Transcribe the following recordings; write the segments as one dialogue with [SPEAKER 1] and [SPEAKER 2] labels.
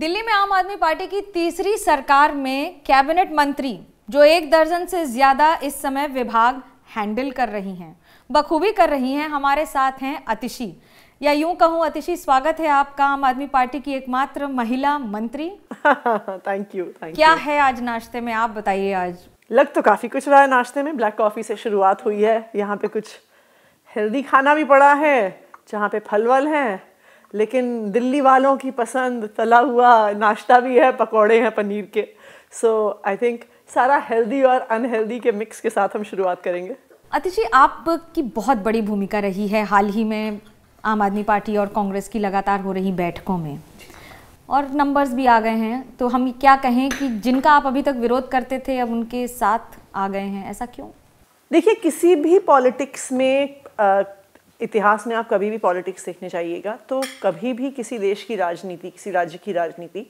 [SPEAKER 1] दिल्ली में आम आदमी पार्टी की तीसरी सरकार में कैबिनेट मंत्री जो एक दर्जन से ज्यादा इस समय विभाग हैंडल कर रही हैं बखूबी कर रही हैं हमारे साथ हैं अतिशी या यूं कहूं अतिशी स्वागत है आपका आम आदमी पार्टी की एकमात्र महिला मंत्री थैंक यू क्या है आज नाश्ते में आप बताइए आज
[SPEAKER 2] लग तो काफी कुछ रहा है नाश्ते में ब्लैक कॉफी से शुरुआत हुई है यहाँ पे कुछ हेल्दी खाना भी पड़ा है जहाँ पे फल वल है लेकिन दिल्ली वालों की पसंद तला हुआ नाश्ता भी है पकौड़े हैं पनीर के सो आई थिंक सारा हेल्दी और अनहेल्दी के मिक्स के साथ हम शुरुआत करेंगे
[SPEAKER 1] अतिशी आप की बहुत बड़ी भूमिका रही है हाल ही में आम आदमी पार्टी और कांग्रेस की लगातार हो रही बैठकों में और नंबर्स भी आ गए हैं तो हम क्या कहें कि जिनका आप अभी तक विरोध करते थे अब उनके साथ आ गए हैं ऐसा क्यों
[SPEAKER 2] देखिए किसी भी पॉलिटिक्स में आ, इतिहास में आप कभी भी पॉलिटिक्स देखने जाइएगा तो कभी भी किसी देश की राजनीति किसी राज्य की राजनीति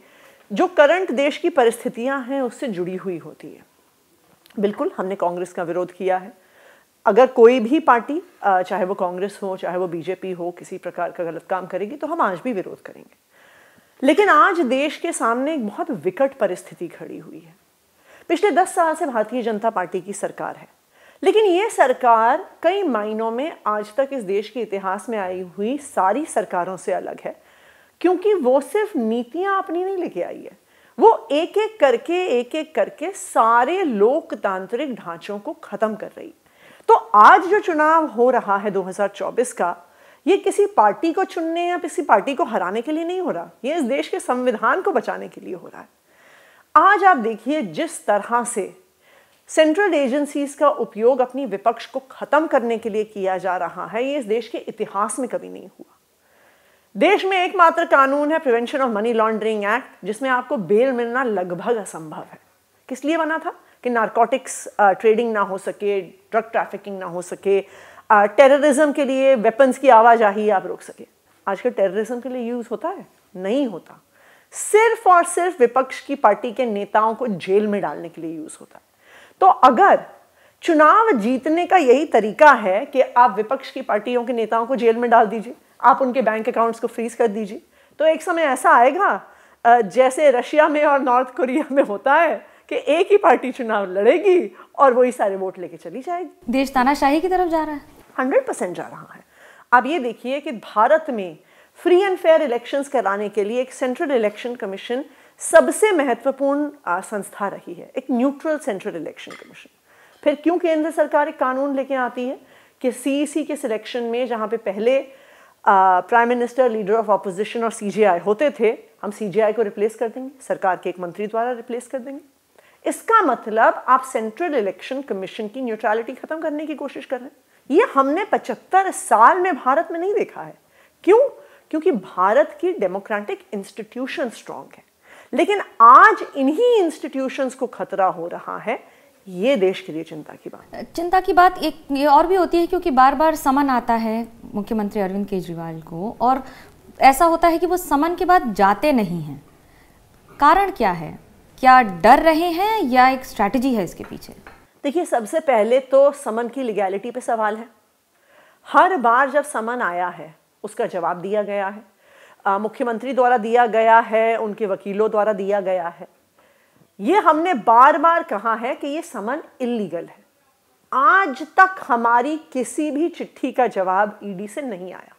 [SPEAKER 2] जो करंट देश की परिस्थितियां हैं उससे जुड़ी हुई होती है बिल्कुल हमने कांग्रेस का विरोध किया है अगर कोई भी पार्टी चाहे वो कांग्रेस हो चाहे वो बीजेपी हो किसी प्रकार का गलत काम करेगी तो हम आज भी विरोध करेंगे लेकिन आज देश के सामने एक बहुत विकट परिस्थिति खड़ी हुई है पिछले दस साल से भारतीय जनता पार्टी की सरकार है लेकिन ये सरकार कई मायनों में आज तक इस देश के इतिहास में आई हुई सारी सरकारों से अलग है क्योंकि वो सिर्फ नीतियां अपनी नहीं लेके आई है वो एक एक करके एक एक करके सारे लोकतांत्रिक ढांचों को ख़त्म कर रही तो आज जो चुनाव हो रहा है 2024 का ये किसी पार्टी को चुनने या किसी पार्टी को हराने के लिए नहीं हो रहा ये इस देश के संविधान को बचाने के लिए हो रहा है आज आप देखिए जिस तरह से सेंट्रल एजेंसीज का उपयोग अपनी विपक्ष को खत्म करने के लिए किया जा रहा है ये इस देश के इतिहास में कभी नहीं हुआ देश में एकमात्र कानून है prevention of money laundering act जिसमें आपको बेल मिलना लगभग असंभव है किस लिए बना था कि नारकोटिक्स ट्रेडिंग ना हो सके ड्रग ट्रैफिकिंग ना हो सके टेररिज्म के लिए वेपन्स की आवाजाही आप रोक सके आजकल टेररिज्म के लिए यूज होता है नहीं होता सिर्फ और सिर्फ विपक्ष की पार्टी के नेताओं को जेल में डालने के लिए यूज होता है तो अगर चुनाव जीतने का यही तरीका है कि आप विपक्ष की पार्टियों के नेताओं को जेल में डाल दीजिए आप उनके बैंक अकाउंट्स को फ्रीज कर दीजिए तो एक समय ऐसा आएगा जैसे रशिया में और नॉर्थ कोरिया में होता है कि एक ही पार्टी चुनाव लड़ेगी और वही सारे वोट लेके चली जाएगी
[SPEAKER 1] देश तानाशाही की तरफ जा रहा है
[SPEAKER 2] हंड्रेड परसेंट जा रहा है आप ये देखिए कि भारत में फ्री एंड फेयर इलेक्शंस कराने के लिए एक सेंट्रल इलेक्शन कमीशन सबसे महत्वपूर्ण संस्था रही है एक न्यूट्रल सेंट्रल इलेक्शन कमीशन फिर क्यों केंद्र सरकार एक कानून लेके आती है कि सीईसी e के सिलेक्शन में जहाँ पे पहले prime minister leader of opposition और सीजीआई होते थे हम सीजीआई को रिप्लेस कर देंगे सरकार के एक मंत्री द्वारा रिप्लेस कर देंगे इसका मतलब आप सेंट्रल इलेक्शन कमीशन की न्यूट्रलिटी खत्म करने की कोशिश कर रहे हैं ये हमने पचहत्तर साल में भारत में नहीं देखा है क्यों क्योंकि भारत की डेमोक्रेटिक इंस्टीट्यूशन स्ट्रांग है लेकिन आज इन्हीं इंस्टीट्यूशंस को खतरा हो रहा है ये देश के लिए चिंता की बात
[SPEAKER 1] चिंता की बात एक ये और भी होती है क्योंकि बार बार समन आता है मुख्यमंत्री अरविंद केजरीवाल को और ऐसा होता है कि वो समन के बाद जाते नहीं हैं कारण क्या है क्या डर रहे हैं या एक स्ट्रैटेजी है इसके पीछे
[SPEAKER 2] देखिए सबसे पहले तो समन की लीगैलिटी पे सवाल है हर बार जब समन आया है उसका जवाब दिया गया है मुख्यमंत्री द्वारा दिया गया है उनके वकीलों द्वारा दिया गया है ये हमने बार बार कहा है कि ये समन इलीगल है आज तक हमारी किसी भी चिट्ठी का जवाब ईडी से नहीं आया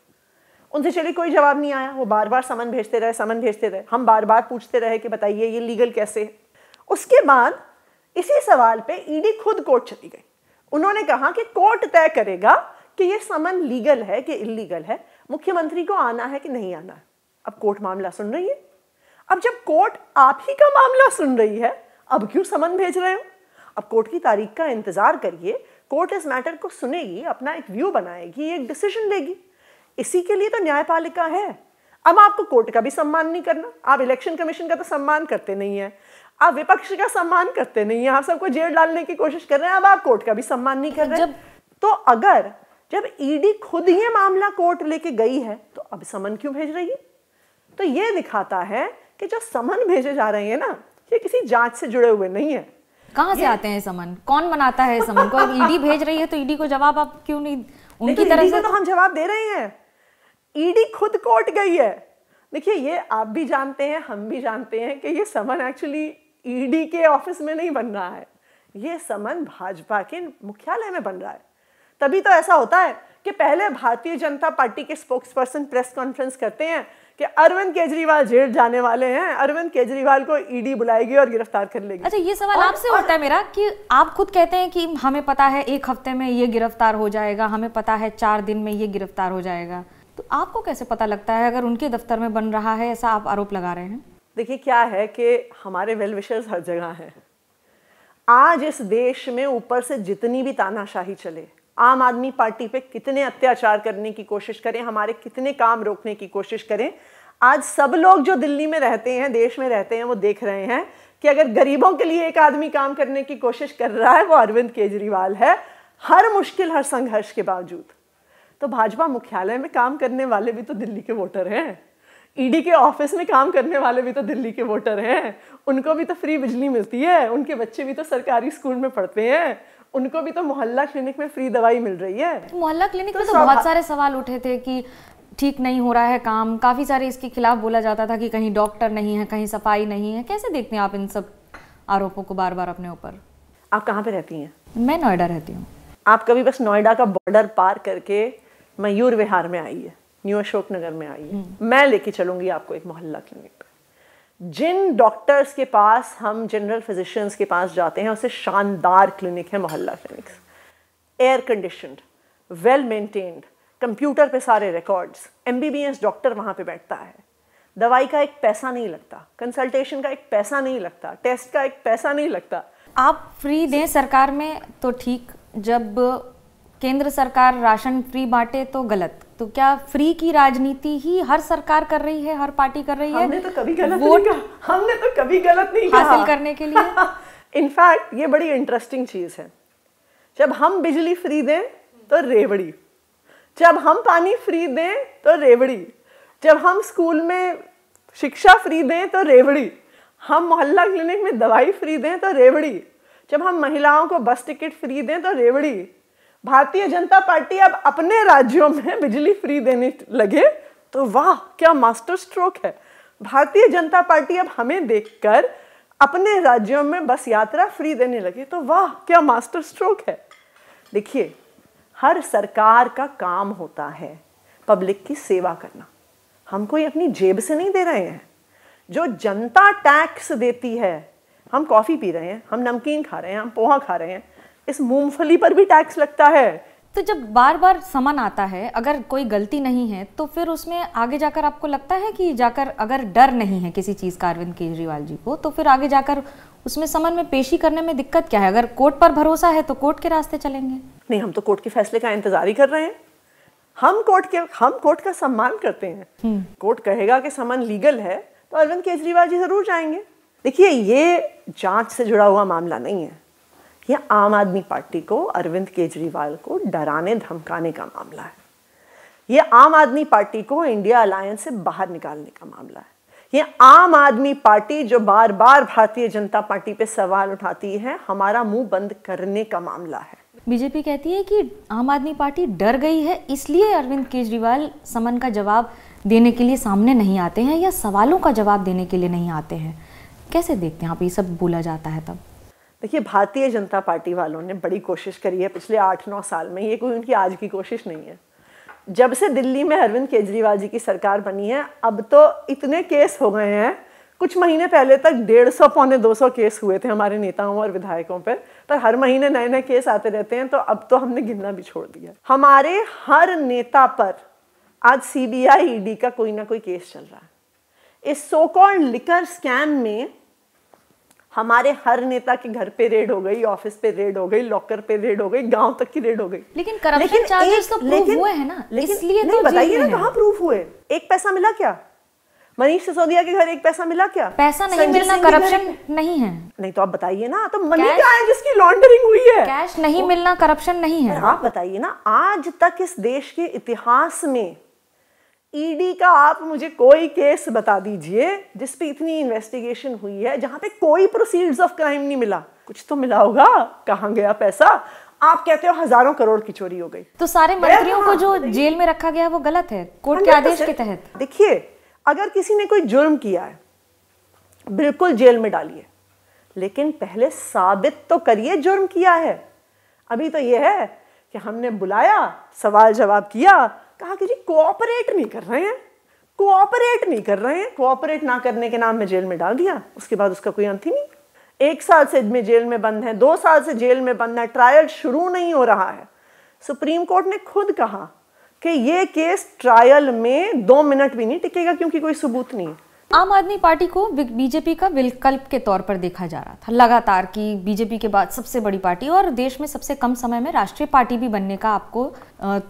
[SPEAKER 2] उनसे चलिए कोई जवाब नहीं आया वो बार बार समन भेजते रहे समन भेजते रहे हम बार बार पूछते रहे कि बताइए ये लीगल कैसे है उसके बाद इसी सवाल पे ईडी खुद कोर्ट चली गई उन्होंने कहा कि कोर्ट तय करेगा कि ये समन लीगल है कि इलीगल है मुख्यमंत्री को आना है कि नहीं आना है अब कोर्ट मामला सुन रही है अब जब कोर्ट आप ही का मामला सुन रही है अब क्यों समन भेज रहे हो अब कोर्ट की तारीख का इंतज़ार करिए कोर्ट इस मैटर को सुनेगी अपना एक व्यू बनाएगी एक डिसीजन लेगी इसी के लिए तो न्यायपालिका है अब आपको कोर्ट का भी सम्मान नहीं करना आप इलेक्शन कमीशन का तो सम्मान करते नहीं है आप विपक्ष का सम्मान करते नहीं है आप सबको जेल डालने की कोशिश कर रहे हैं अब आप कोर्ट का भी सम्मान नहीं कर रहे जब तो अगर जब ईडी e खुद ये मामला कोर्ट लेके गई है तो अब समन क्यों भेज रही है तो ये दिखाता है कि जो समन भेजे जा रहे हैं ना ये किसी जांच से जुड़े हुए नहीं है कहाँ से आते हैं समन
[SPEAKER 1] कौन बनाता है समन को ईडी भेज रही है तो ईडी को जवाब आप क्यों नहीं उनकी तरफ से तो
[SPEAKER 2] हम जवाब दे रहे हैं ईडी खुद कोर्ट गई है देखिए ये आप भी जानते हैं हम भी जानते हैं कि ये समन एक्चुअली ईडी के ऑफिस में नहीं बन रहा है ये समन भाजपा के मुख्यालय में बन रहा है तभी तो ऐसा होता है कि पहले भारतीय जनता पार्टी के स्पोक्स पर्सन प्रेस कॉन्फ्रेंस करते हैं कि अरविंद केजरीवाल जेल जाने वाले हैं अरविंद केजरीवाल को ईडी e बुलाएगी और गिरफ्तार कर लेगी अच्छा ये सवाल
[SPEAKER 1] आपसे होता है मेरा कि आप खुद कहते हैं कि हमें पता है एक हफ्ते में ये गिरफ्तार हो जाएगा हमें पता है चार दिन में ये गिरफ्तार हो जाएगा तो आपको कैसे पता लगता है अगर उनके दफ्तर में बन रहा है ऐसा आप आरोप लगा रहे हैं
[SPEAKER 2] देखिए क्या है कि हमारे वेल विशर्स हर जगह हैं आज इस देश में ऊपर से जितनी भी तानाशाही चले आम आदमी पार्टी पे कितने अत्याचार करने की कोशिश करें हमारे कितने काम रोकने की कोशिश करें आज सब लोग जो दिल्ली में रहते हैं देश में रहते हैं वो देख रहे हैं कि अगर गरीबों के लिए एक आदमी काम करने की कोशिश कर रहा है वो अरविंद केजरीवाल है हर मुश्किल हर संघर्ष के बावजूद तो भाजपा मुख्यालय में काम करने वाले भी तो दिल्ली के वोटर हैं ईडी e के ऑफिस में काम करने वाले भी तो दिल्ली के वोटर हैं उनको भी तो फ्री बिजली मिलती है उनके बच्चे भी तो सरकारी स्कूल में पढ़ते हैं उनको भी तो मोहल्ला क्लिनिक में फ्री दवाई मिल रही है तो
[SPEAKER 1] मोहल्ला क्लिनिक तो में तो बहुत सारे सवाल उठे थे कि ठीक नहीं हो रहा है काम काफ़ी सारे इसके खिलाफ बोला जाता था कि कहीं डॉक्टर नहीं है कहीं सफाई नहीं है कैसे देखते हैं आप इन सब आरोपों को बार बार अपने ऊपर आप कहाँ पे रहती हैं मैं नोएडा रहती हूँ
[SPEAKER 2] आप कभी बस नोएडा का बॉर्डर पार करके मयूर विहार में आई है न्यू अशोक नगर में आई है हम्म। मैं लेके चलूंगी आपको एक मोहल्ला क्लिनिक जिन डॉक्टर्स के पास हम जनरल फिजिशियंस के पास जाते हैं उसे शानदार क्लिनिक है Mohalla clinics air conditioned well maintained computer पे सारे रिकॉर्ड्स एम डॉक्टर वहाँ पे बैठता है दवाई का एक पैसा नहीं लगता कंसल्टेशन का एक पैसा नहीं लगता टेस्ट का एक पैसा नहीं लगता
[SPEAKER 1] आप फ्री दें सरकार में तो ठीक जब केंद्र सरकार राशन फ्री बांटे तो गलत तो क्या फ्री की राजनीति ही हर सरकार कर रही है हर पार्टी कर रही है हमने तो कभी गलत वोट
[SPEAKER 2] हमने तो कभी गलत नहीं हासिल करने के लिए इनफैक्ट ये बड़ी इंटरेस्टिंग चीज़ है जब हम बिजली फ्री दें तो रेवड़ी जब हम पानी फ्री दें तो रेवड़ी जब हम स्कूल में शिक्षा फ्री दें तो रेवड़ी हम मोहल्ला क्लिनिक में दवाई फ्री दें तो रेवड़ी जब हम महिलाओं को बस टिकट फ्री दें तो रेवड़ी भारतीय जनता पार्टी अब अपने राज्यों में बिजली फ्री देने लगे तो वाह क्या मास्टर स्ट्रोक है भारतीय जनता पार्टी अब हमें देखकर अपने राज्यों में बस यात्रा फ्री देने लगे तो वाह क्या मास्टर स्ट्रोक है देखिए हर सरकार का काम होता है पब्लिक की सेवा करना हम कोई अपनी जेब से नहीं दे रहे हैं जो जनता टैक्स देती है हम कॉफ़ी पी रहे हैं हम
[SPEAKER 1] नमकीन खा रहे हैं हम पोहा खा रहे हैं इस मूंगफली पर भी टैक्स लगता है तो जब बार बार समन आता है अगर कोई गलती नहीं है तो फिर उसमें आगे जाकर आपको लगता है कि जाकर अगर डर नहीं है किसी चीज़ का अरविंद केजरीवाल जी को तो फिर आगे जाकर उसमें समन में पेशी करने में दिक्कत क्या है अगर कोर्ट पर भरोसा है तो कोर्ट के रास्ते चलेंगे नहीं हम तो कोर्ट के फैसले का इंतजार ही
[SPEAKER 2] कर रहे हैं हम कोर्ट के हम कोर्ट का सम्मान करते हैं हम्म। कोर्ट कहेगा कि समन लीगल है तो अरविंद केजरीवाल जी जरूर जाएंगे देखिए ये जांच से जुड़ा हुआ मामला नहीं है ये आम आदमी पार्टी को अरविंद केजरीवाल को डराने धमकाने का मामला है ये आम आदमी पार्टी को इंडिया अलायंस से बाहर निकालने का मामला है ये आम आदमी पार्टी जो बार बार भारतीय जनता पार्टी पे सवाल उठाती है हमारा मुंह बंद करने का मामला है
[SPEAKER 1] बीजेपी कहती है कि आम आदमी पार्टी डर गई है इसलिए अरविंद केजरीवाल समन का जवाब देने के लिए सामने नहीं आते हैं या सवालों का जवाब देने के लिए नहीं आते हैं कैसे देखते हैं आप ये सब बोला जाता है तब
[SPEAKER 2] देखिए भारतीय जनता पार्टी वालों ने बड़ी कोशिश करी है पिछले आठ नौ साल में ये कोई उनकी आज की कोशिश नहीं है जब से दिल्ली में अरविंद केजरीवाल जी की सरकार बनी है अब तो इतने केस हो गए हैं कुछ महीने पहले तक डेढ़ सौ पौने दो सौ केस हुए थे हमारे नेताओं और विधायकों पर पर हर महीने नए नए केस आते रहते हैं तो अब तो हमने गिनना भी छोड़ दिया हमारे हर नेता पर आज सी बी आई का कोई ना कोई केस चल रहा है इस सो कॉल्ड लिकर स्कैम में हमारे हर नेता के घर पे रेड हो गई ऑफिस पे रेड हो गई लॉकर पे रेड हो गई गांव तक की रेड हो गई
[SPEAKER 1] लेकिन करप्शन चार्जेस तो प्रूफ हुए हैं ना लेकिन इसलिए तो बताइए ना कहाँ
[SPEAKER 2] प्रूफ हुए एक पैसा मिला क्या मनीष सिसोदिया के घर एक पैसा मिला क्या पैसा नहीं मिलना करप्शन नहीं है नहीं तो आप बताइए ना तो मनी क्या है जिसकी लॉन्ड्रिंग हुई है कैश नहीं तो- मिलना करप्शन नहीं है आप बताइए ना आज तक इस देश के इतिहास में ईडी e का आप मुझे कोई केस बता दीजिए जिस पे इतनी इन्वेस्टिगेशन हुई है जहां पे कोई प्रोसीड्स ऑफ क्राइम नहीं मिला कुछ तो मिला होगा कहा गया पैसा आप कहते हो हजारों करोड़ की चोरी हो गई
[SPEAKER 1] तो सारे मंत्रियों तो को हाँ, जो जेल में रखा गया वो गलत है कोर्ट के आदेश के तहत
[SPEAKER 2] देखिए अगर किसी ने कोई जुर्म किया है बिल्कुल जेल में डालिए लेकिन पहले साबित तो करिए जुर्म किया है अभी तो यह है कि हमने बुलाया सवाल जवाब किया कहा कि जी कोऑपरेट नहीं कर रहे हैं कोऑपरेट नहीं कर रहे हैं कोऑपरेट ना करने के नाम में जेल में डाल दिया उसके बाद उसका कोई अंत ही नहीं एक साल से में जेल में बंद है दो साल से जेल में बंद है ट्रायल शुरू नहीं हो रहा है सुप्रीम कोर्ट ने खुद कहा कि ये केस ट्रायल में दो मिनट भी नहीं टिकेगा क्योंकि कोई सबूत नहीं है
[SPEAKER 1] आम आदमी पार्टी को बीजेपी का विकल्प के तौर पर देखा जा रहा था लगातार कि बीजेपी के बाद सबसे बड़ी पार्टी और देश में सबसे कम समय में राष्ट्रीय पार्टी भी बनने का आपको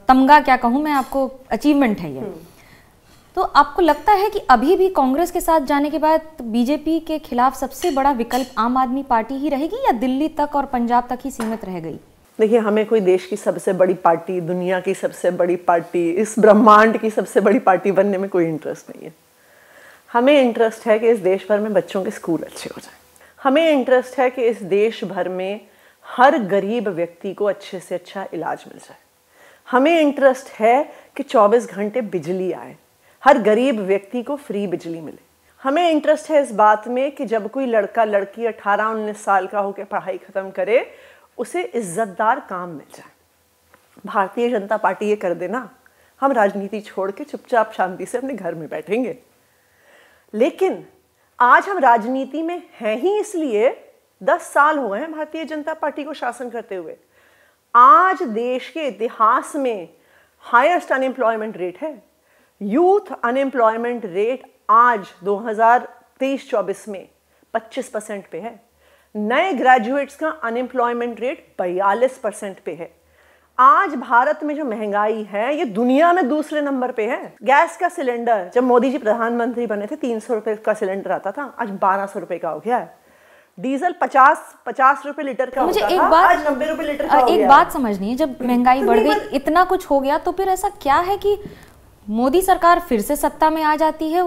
[SPEAKER 1] तमगा क्या कहूँ मैं आपको अचीवमेंट है ये तो आपको लगता है कि अभी भी कांग्रेस के साथ जाने के बाद बीजेपी के खिलाफ सबसे बड़ा विकल्प आम आदमी पार्टी ही रहेगी या दिल्ली तक और पंजाब तक ही सीमित रह गई
[SPEAKER 2] देखिए हमें कोई देश की सबसे बड़ी पार्टी दुनिया की सबसे बड़ी पार्टी इस ब्रह्मांड की सबसे बड़ी पार्टी बनने में कोई इंटरेस्ट नहीं है हमें इंटरेस्ट है कि इस देश भर में बच्चों के स्कूल अच्छे हो जाएं हमें इंटरेस्ट है कि इस देश भर में हर गरीब व्यक्ति को अच्छे से अच्छा इलाज मिल जाए हमें इंटरेस्ट है कि 24 घंटे बिजली आए हर गरीब व्यक्ति को फ्री बिजली मिले हमें इंटरेस्ट है इस बात में कि जब कोई लड़का लड़की 18-19 साल का होकर पढ़ाई ख़त्म करे उसे इज्जतदार काम मिल जाए भारतीय जनता पार्टी ये कर देना हम राजनीति छोड़ के चुपचाप शांति से अपने घर में बैठेंगे लेकिन आज हम राजनीति में हैं ही इसलिए दस साल हुए हैं भारतीय जनता पार्टी को शासन करते हुए आज देश के इतिहास में हाईएस्ट अनएम्प्लॉयमेंट रेट है यूथ अनएम्प्लॉयमेंट रेट आज 2023-24 में 25 परसेंट पे है नए ग्रेजुएट्स का अनएम्प्लॉयमेंट रेट बयालीस परसेंट पे है आज भारत में जो महंगाई है ये दुनिया में दूसरे नंबर पे है गैस का सिलेंडर जब मोदी जी प्रधानमंत्री बने थे तीन सौ रुपये का सिलेंडर आता था आज बारह सौ रुपये का हो गया है डीजल पचास पचास रुपए लीटर का मुझे एक बात नब्बे रुपए लीटर का एक बात
[SPEAKER 1] समझनी है जब तो महंगाई बढ़ गई इतना कुछ हो गया तो फिर ऐसा क्या है कि मोदी सरकार फिर से सत्ता में आ जाती है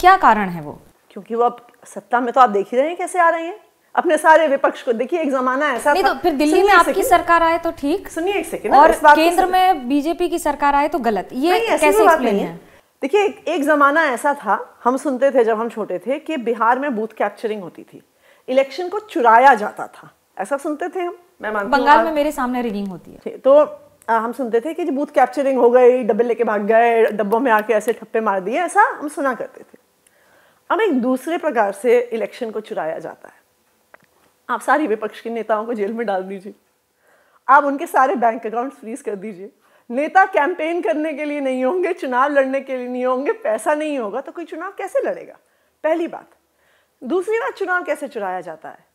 [SPEAKER 1] क्या कारण है वो क्योंकि वो अब सत्ता में तो आप देख ही रहे हैं कैसे आ रहे हैं अपने सारे विपक्ष को देखिए
[SPEAKER 2] एक जमाना ऐसा नहीं तो फिर दिल्ली में आपकी सरकार
[SPEAKER 1] आए तो ठीक सुनिए
[SPEAKER 2] एक सेकंड और केंद्र
[SPEAKER 1] में बीजेपी
[SPEAKER 2] की सरकार आए तो गलत ये कैसे बात नहीं है देखिए एक जमाना ऐसा था हम सुनते थे जब हम छोटे थे कि बिहार में बूथ कैप्चरिंग होती थी इलेक्शन को चुराया जाता था ऐसा सुनते थे हम मैं मानती बंगाल में मेरे सामने रिगिंग होती है तो आ, हम सुनते थे कि बूथ कैप्चरिंग हो गई डब्बे लेके भाग गए डब्बों में आके ऐसे ठप्पे मार दिए ऐसा हम सुना करते थे अब एक दूसरे प्रकार से इलेक्शन को चुराया जाता है आप सारे विपक्ष के नेताओं को जेल में डाल दीजिए आप उनके सारे बैंक अकाउंट फ्रीज कर दीजिए नेता कैंपेन करने के लिए नहीं होंगे चुनाव लड़ने के लिए नहीं होंगे पैसा नहीं होगा तो कोई चुनाव कैसे लड़ेगा पहली बात दूसरी बात चुनाव कैसे चुराया जाता है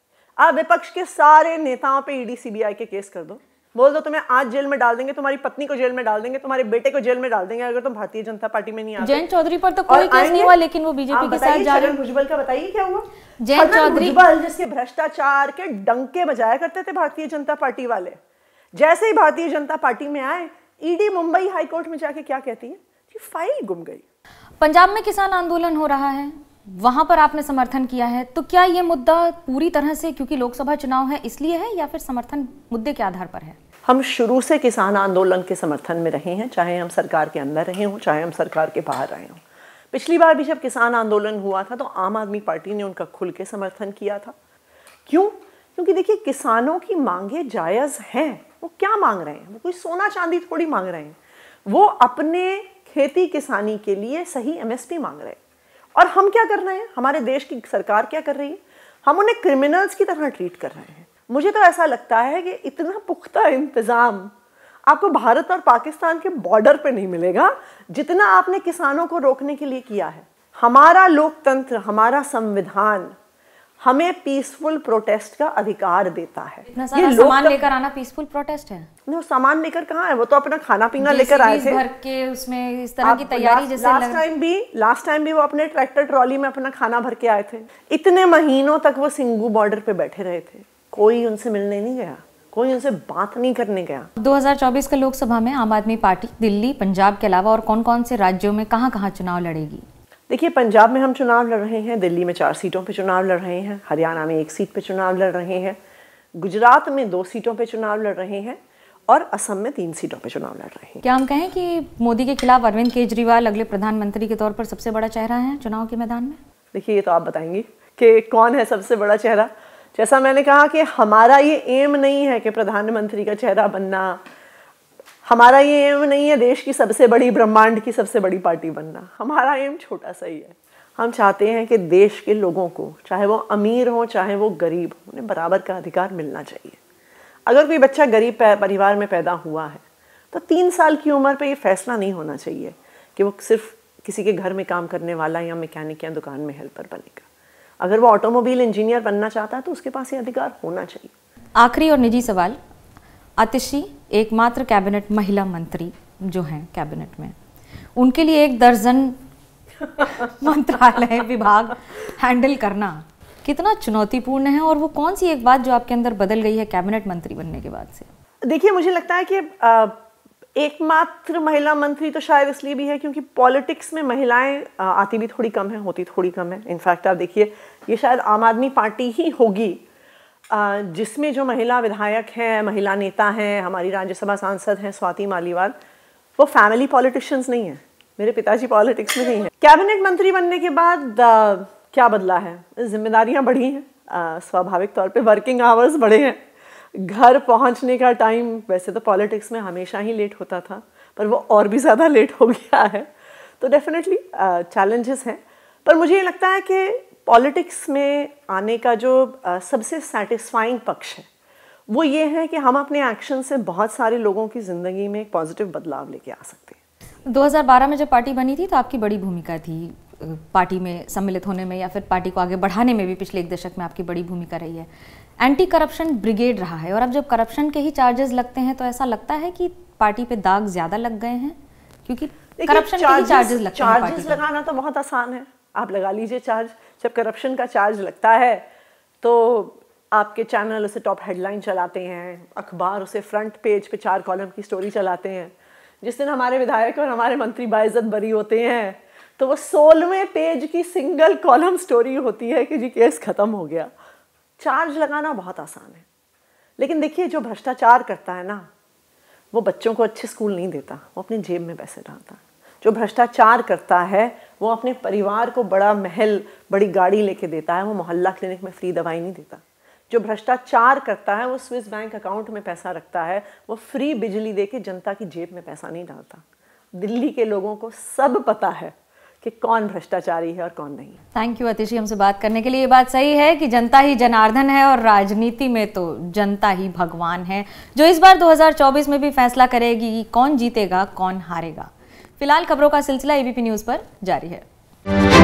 [SPEAKER 2] आप विपक्ष के सारे नेताओं पर ईडी सीबीआई के केस कर दो बोल दो तुम्हें आज जेल में डाल देंगे तुम्हारी पत्नी को जेल में डाल देंगे तुम्हारे बेटे को जेल में डाल देंगे अगर तुम भारतीय जनता पार्टी में नहीं आते जैन चौधरी पर तो कोई केस नहीं हुआ लेकिन वो बीजेपी के साथ जा रहे हैं भुजबल का बताइए क्या हुआ जैन चौधरी जिसके भ्रष्टाचार के डंके बजाया करते थे भारतीय जनता पार्टी वाले जैसे ही भारतीय जनता पार्टी में आए ईडी e मुंबई हाईकोर्ट में जाके क्या कहती है फाइल गुम गई
[SPEAKER 1] पंजाब में किसान आंदोलन हो रहा है वहां पर आपने समर्थन किया है तो क्या ये मुद्दा पूरी तरह से क्योंकि लोकसभा चुनाव है इसलिए है या फिर समर्थन मुद्दे के आधार पर है
[SPEAKER 2] हम शुरू से किसान आंदोलन के समर्थन में रहे हैं चाहे हम सरकार के अंदर रहे हों चाहे हम सरकार के बाहर रहे हों पिछली बार भी जब किसान आंदोलन हुआ था तो आम आदमी पार्टी ने उनका खुल के समर्थन किया था क्यों क्योंकि देखिए किसानों की मांगे जायज़ हैं वो क्या मांग रहे हैं वो कोई सोना चांदी थोड़ी मांग रहे हैं वो अपने खेती किसानी के लिए सही एमएसपी मांग रहे हैं और हम क्या कर रहे हैं हमारे देश की सरकार क्या कर रही है हम उन्हें क्रिमिनल्स की तरह ट्रीट कर रहे हैं मुझे तो ऐसा लगता है कि इतना पुख्ता इंतज़ाम आपको भारत और पाकिस्तान के बॉर्डर पर नहीं मिलेगा जितना आपने किसानों को रोकने के लिए किया है हमारा लोकतंत्र हमारा संविधान हमें पीसफुल प्रोटेस्ट का अधिकार देता है ये सामान लेकर
[SPEAKER 1] आना पीसफुल प्रोटेस्ट है
[SPEAKER 2] नो सामान लेकर कहाँ है वो तो अपना खाना पीना लेकर आए थे भर
[SPEAKER 1] के उसमें इस तरह की तैयारी जैसे लास्ट टाइम
[SPEAKER 2] भी लास्ट टाइम भी वो अपने ट्रैक्टर ट्रॉली में अपना खाना भर के आए थे इतने महीनों तक वो सिंगू बॉर्डर पे बैठे रहे थे कोई उनसे मिलने नहीं गया कोई उनसे बात नहीं करने गया
[SPEAKER 1] 2024 के लोकसभा में आम आदमी पार्टी दिल्ली पंजाब के अलावा और कौन कौन से राज्यों में कहाँ कहाँ चुनाव लड़ेगी देखिए पंजाब में हम
[SPEAKER 2] चुनाव लड़ रहे हैं दिल्ली में चार सीटों पर चुनाव लड़ रहे हैं हरियाणा में एक सीट पर चुनाव लड़ रहे हैं गुजरात में दो सीटों पर चुनाव लड़ रहे हैं और असम में तीन सीटों पर चुनाव लड़ रहे हैं
[SPEAKER 1] क्या हम कहें कि मोदी के खिलाफ अरविंद केजरीवाल अगले प्रधानमंत्री के तौर पर सबसे बड़ा चेहरा है चुनाव के मैदान में
[SPEAKER 2] देखिए ये तो आप बताएंगे कि कौन है सबसे बड़ा चेहरा जैसा मैंने कहा कि हमारा ये एम नहीं है कि प्रधानमंत्री का चेहरा बनना हमारा ये एम नहीं है देश की सबसे बड़ी ब्रह्मांड की सबसे बड़ी पार्टी बनना हमारा एम छोटा सा ही है हम चाहते हैं कि देश के लोगों को चाहे वो अमीर हो चाहे वो गरीब हो उन्हें बराबर का अधिकार मिलना चाहिए अगर कोई बच्चा गरीब परिवार में पैदा हुआ है तो तीन साल की उम्र पर ये फैसला नहीं होना चाहिए कि वो सिर्फ किसी के घर में काम करने वाला या मैकेनिक या दुकान में हेल्पर बनेगा अगर वो ऑटोमोबाइल इंजीनियर बनना चाहता है तो उसके पास ये अधिकार होना चाहिए
[SPEAKER 1] आखिरी और निजी सवाल अतिशी एकमात्र कैबिनेट महिला मंत्री जो हैं कैबिनेट में उनके लिए एक दर्जन मंत्रालय विभाग हैंडल करना कितना चुनौतीपूर्ण है और वो कौन सी एक बात जो आपके अंदर बदल गई है कैबिनेट मंत्री बनने के बाद से
[SPEAKER 2] देखिए मुझे लगता है कि एकमात्र महिला मंत्री तो शायद इसलिए भी है क्योंकि पॉलिटिक्स में महिलाएं आती भी थोड़ी कम है होती थोड़ी कम है इनफैक्ट आप देखिए ये शायद आम आदमी पार्टी ही होगी जिसमें जो महिला विधायक हैं महिला नेता हैं हमारी राज्यसभा सांसद हैं स्वाति मालीवाल वो फैमिली पॉलिटिशियंस नहीं हैं मेरे पिताजी पॉलिटिक्स में नहीं हैं कैबिनेट मंत्री बनने के बाद क्या बदला है जिम्मेदारियाँ बढ़ी हैं स्वाभाविक तौर पर वर्किंग आवर्स बढ़े हैं घर पहुंचने का टाइम वैसे तो पॉलिटिक्स में हमेशा ही लेट होता था पर वो और भी ज़्यादा लेट हो गया है तो डेफिनेटली चैलेंजेस हैं पर मुझे ये लगता है कि पॉलिटिक्स में आने का जो सबसे सेटिस्फाइंग पक्ष है वो ये है कि हम अपने एक्शन से बहुत सारे लोगों की ज़िंदगी में एक पॉजिटिव बदलाव लेके आ सकते
[SPEAKER 1] हैं 2012 में जब पार्टी बनी थी तो आपकी बड़ी भूमिका थी पार्टी में सम्मिलित होने में या फिर पार्टी को आगे बढ़ाने में भी पिछले एक दशक में आपकी बड़ी भूमिका रही है एंटी करप्शन ब्रिगेड रहा है और अब जब करप्शन के ही चार्जेस लगते हैं तो ऐसा लगता है कि पार्टी पे दाग ज़्यादा लग गए हैं क्योंकि करप्शन के ही चार्जेस लगते हैं चार्जेस
[SPEAKER 2] लगाना तो बहुत आसान है आप लगा लीजिए चार्ज जब करप्शन का चार्ज लगता है तो आपके चैनल उसे टॉप हेडलाइन चलाते हैं अखबार उसे फ्रंट पेज पे चार कॉलम की स्टोरी चलाते हैं जिस दिन हमारे विधायक और हमारे मंत्री बाइज़त बरी होते हैं तो वो सोलहवें पेज की सिंगल कॉलम स्टोरी होती है कि जी केस ख़त्म हो गया चार्ज लगाना बहुत आसान है लेकिन देखिए जो भ्रष्टाचार करता है ना वो बच्चों को अच्छे स्कूल नहीं देता वो अपनी जेब में पैसे डालता है जो भ्रष्टाचार करता है वो अपने परिवार को बड़ा महल बड़ी गाड़ी लेके देता है वो मोहल्ला क्लिनिक में फ्री दवाई नहीं देता जो भ्रष्टाचार करता है वो स्विस बैंक अकाउंट में पैसा रखता है वो फ्री बिजली दे के जनता की जेब में पैसा नहीं डालता दिल्ली के लोगों को सब पता है कि कौन भ्रष्टाचारी है और कौन नहीं है
[SPEAKER 1] थैंक यू अतिशी हमसे बात करने के लिए ये बात सही है कि जनता ही जनार्दन है और राजनीति में तो जनता ही भगवान है जो इस बार 2024 में भी फैसला करेगी कि कौन जीतेगा कौन हारेगा फिलहाल खबरों का सिलसिला एबीपी न्यूज पर जारी है